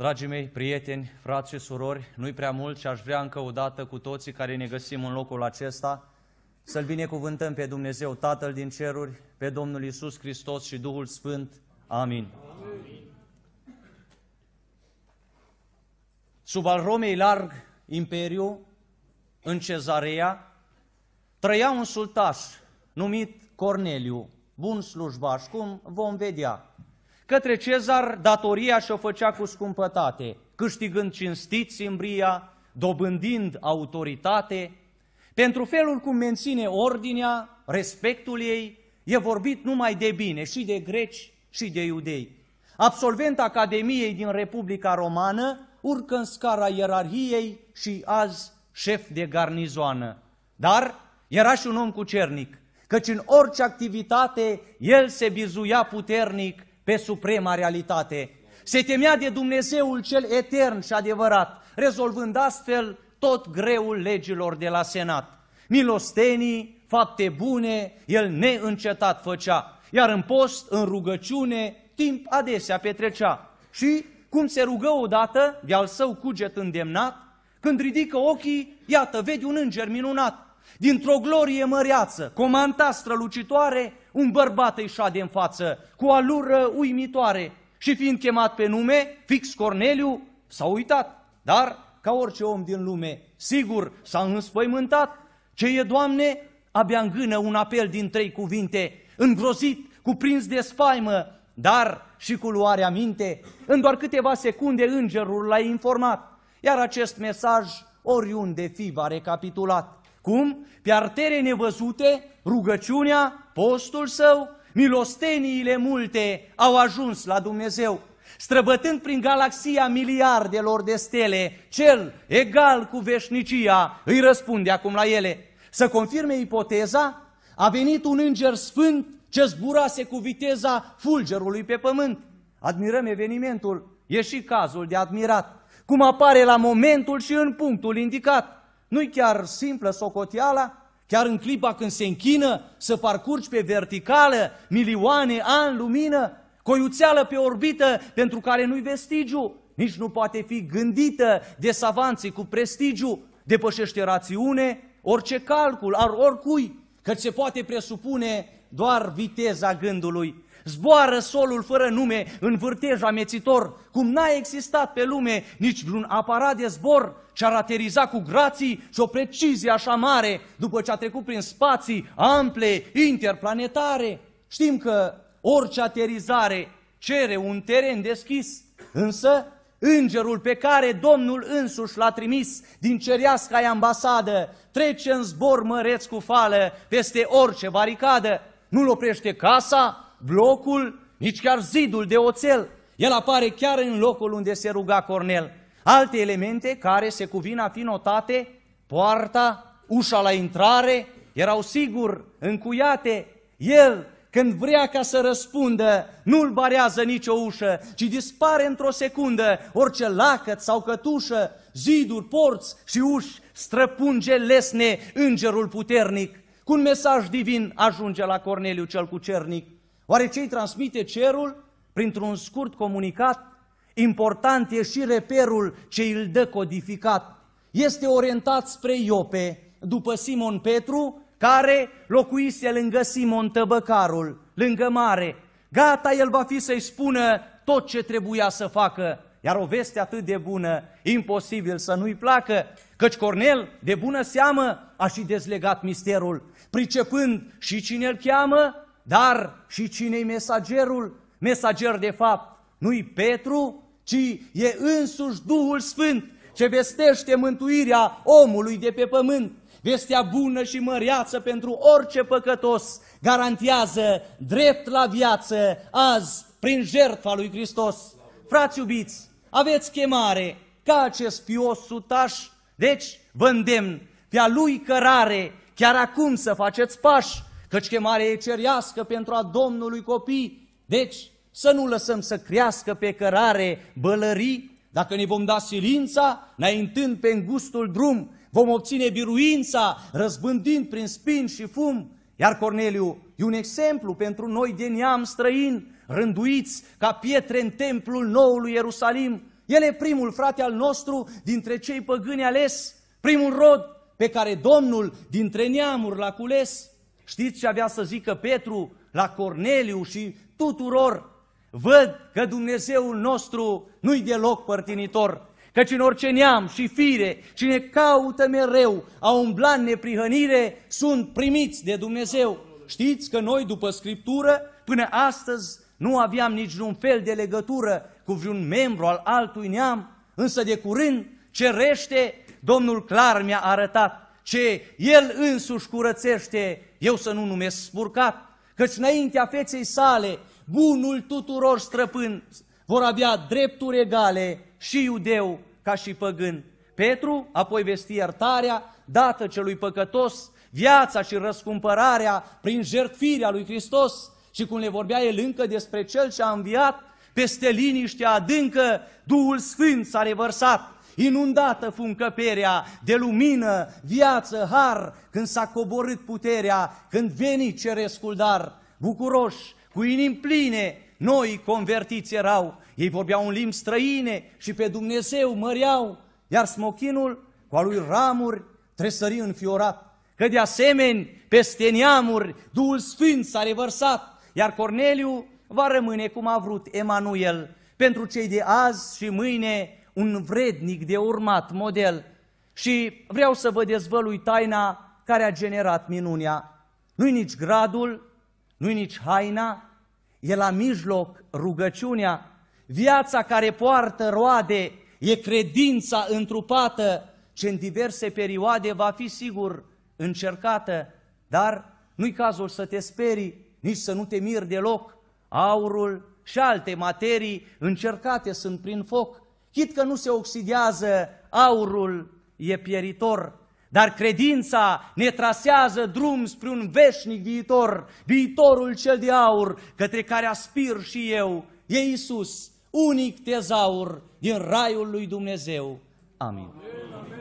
Dragii mei, prieteni, frați și surori, nu-i prea mult și aș vrea încă o dată cu toții care ne găsim în locul acesta să-L binecuvântăm pe Dumnezeu Tatăl din ceruri, pe Domnul Isus Hristos și Duhul Sfânt. Amin. Amin. Sub al Romei larg imperiu, în cezarea, trăia un sultaș numit Corneliu, bun slujbaș, cum vom vedea Către Cezar datoria și-o făcea cu scumpătate, câștigând cinstit simbria, dobândind autoritate. Pentru felul cum menține ordinea, respectul ei, e vorbit numai de bine și de greci și de iudei. Absolvent Academiei din Republica Romană, urcă în scara ierarhiei și azi șef de garnizoană. Dar era și un om cucernic, căci în orice activitate el se bizuia puternic pe suprema realitate. Se temea de Dumnezeul cel etern și adevărat, rezolvând astfel tot greul legilor de la Senat. Milostenii, fapte bune, el neîncetat făcea, iar în post, în rugăciune, timp adesea petrecea. Și cum se rugă odată, de-al său cuget îndemnat, când ridică ochii, iată, vede un înger minunat, dintr-o glorie măreață, comanta strălucitoare, un bărbat îi șade în față, cu o alură uimitoare și fiind chemat pe nume, fix Corneliu s-a uitat, dar ca orice om din lume, sigur s-a înspăimântat. Ce e, Doamne? Abia îngână un apel din trei cuvinte, îngrozit, cuprins de spaimă, dar și cu luarea minte, în doar câteva secunde îngerul l-a informat, iar acest mesaj oriunde fi va recapitulat. Cum? Pe artere nevăzute, rugăciunea, postul său, milosteniile multe au ajuns la Dumnezeu, străbătând prin galaxia miliardelor de stele, cel egal cu veșnicia îi răspunde acum la ele. Să confirme ipoteza, a venit un înger sfânt ce zburase cu viteza fulgerului pe pământ. Admirăm evenimentul, e și cazul de admirat, cum apare la momentul și în punctul indicat. Nu-i chiar simplă socoteala? Chiar în clipa când se închină să parcurgi pe verticală milioane ani lumină, coiuțeală pe orbită pentru care nu-i vestigiu, nici nu poate fi gândită de savanții cu prestigiu, depășește rațiune, orice calcul, ar oricui, că se poate presupune doar viteza gândului. Zboară solul fără nume în vârtej amețitor, cum n-a existat pe lume nici vreun aparat de zbor ce ar ateriza cu grații și o precizie așa mare după ce a trecut prin spații ample, interplanetare. Știm că orice aterizare cere un teren deschis, însă îngerul pe care Domnul însuși l-a trimis din cereasca ambasadă trece în zbor măreț cu fală peste orice baricadă, nu-l oprește casa, blocul, nici chiar zidul de oțel. El apare chiar în locul unde se ruga Cornel. Alte elemente care se cuvin a fi notate, poarta, ușa la intrare, erau sigur încuiate. El, când vrea ca să răspundă, nu-l barează nicio ușă, ci dispare într-o secundă orice lacăt sau cătușă, ziduri, porți și uși, străpunge lesne îngerul puternic. Cu un mesaj divin ajunge la Corneliu cel cucernic. Oare ce îi transmite cerul? Printr-un scurt comunicat, important e și reperul ce îl dă codificat. Este orientat spre Iope, după Simon Petru, care locuise lângă Simon Tăbăcarul, lângă mare. Gata, el va fi să-i spună tot ce trebuia să facă. Iar o veste atât de bună, imposibil să nu-i placă, căci Cornel, de bună seamă, a și dezlegat misterul, pricepând și cine îl cheamă dar și cine-i mesagerul? Mesager de fapt nu-i Petru, ci e însuși Duhul Sfânt ce vestește mântuirea omului de pe pământ. Vestea bună și măreață pentru orice păcătos garantează drept la viață azi prin jertfa lui Hristos. Frați iubiți, aveți chemare ca acest pios sutaș, deci vă îndemn pe a lui cărare chiar acum să faceți pași căci chemarea e cerească pentru a Domnului copii. Deci, să nu lăsăm să crească pe cărare bălării, dacă ne vom da silința, înaintând pe îngustul drum, vom obține biruința, răzbândind prin spin și fum. Iar Corneliu e un exemplu pentru noi de neam străin, rânduiți ca pietre în templul noului Ierusalim. El e primul frate al nostru dintre cei păgâni ales, primul rod pe care Domnul dintre neamuri l-a cules. Știți ce avea să zică Petru la Corneliu și tuturor? Văd că Dumnezeul nostru nu-i deloc părtinitor, căci în orice neam și fire, cine caută mereu a umbla în neprihănire, sunt primiți de Dumnezeu. Știți că noi, după Scriptură, până astăzi nu aveam niciun fel de legătură cu vreun membru al altui neam, însă de curând cerește, Domnul clar mi-a arătat ce El însuși curățește, eu să nu numesc spurcat, căci înaintea feței sale, bunul tuturor străpân, vor avea drepturi egale și iudeu ca și păgân. Petru apoi vesti iertarea dată celui păcătos, viața și răscumpărarea prin jertfirea lui Hristos și cum le vorbea el încă despre Cel ce a înviat, peste liniștea adâncă Duhul Sfânt s-a revărsat inundată fu încăperea de lumină, viață, har, când s-a coborât puterea, când veni cerescul dar, bucuroși, cu inimi pline, noi convertiți erau, ei vorbeau în limbi străine și pe Dumnezeu măreau, iar smochinul cu al lui ramuri tresări înfiorat, că de asemeni peste neamuri Duhul Sfânt s-a revărsat, iar Corneliu va rămâne cum a vrut Emanuel, pentru cei de azi și mâine un vrednic de urmat model și vreau să vă dezvălui taina care a generat minunea. Nu-i nici gradul, nu-i nici haina, e la mijloc rugăciunea, viața care poartă roade, e credința întrupată, ce în diverse perioade va fi sigur încercată, dar nu-i cazul să te sperii, nici să nu te miri deloc. Aurul și alte materii încercate sunt prin foc, Chit că nu se oxidează, aurul e pieritor, dar credința ne trasează drum spre un veșnic viitor, viitorul cel de aur, către care aspir și eu, e Iisus, unic tezaur din raiul lui Dumnezeu. Amin. Amin.